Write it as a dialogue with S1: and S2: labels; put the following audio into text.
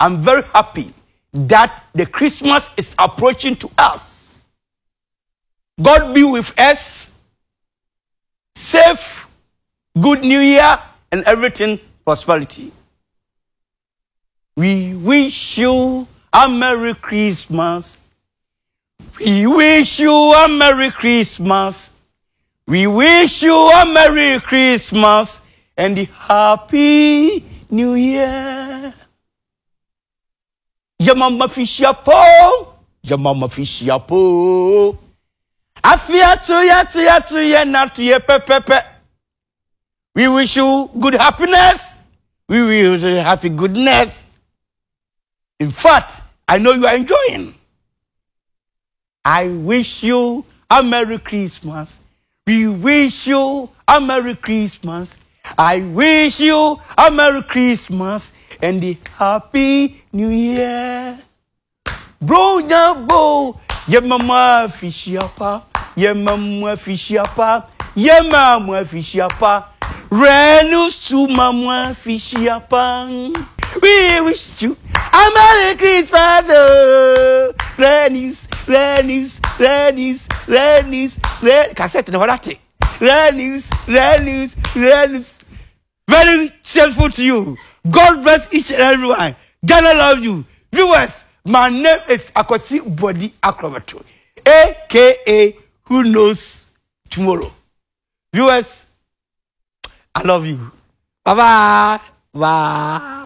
S1: I'm very happy that the Christmas is approaching to us. God be with us. Safe, good new year, and everything prosperity. We wish you a Merry Christmas. We wish you a Merry Christmas. We wish you a Merry Christmas and a Happy New Year. Je m'en mafishia po. Je m'en mafishia po. Afia tuya tuya tuya na tuya pepepe. We wish you good happiness. We wish you happy goodness. In fact, I know you are enjoying. I wish you a Merry Christmas. We wish you a Merry Christmas. I wish you a Merry Christmas. and the happy new year. Bro, ya bo, ye mama fishiapa, ye mama fishiapa, ye mama fishiapa. Renus to mama fishiapa. We wish you a Merry Christmas. Renus, oh. Renus, Renus, Renus, Renus. Cassette, no, what Renus, Renus, Renus. Very cheerful to you. God bless each and everyone. Ghana love you. Viewers, my name is Akwati Body Acrobatry, aka Who Knows Tomorrow. Viewers, I love you. Bye bye. Bye.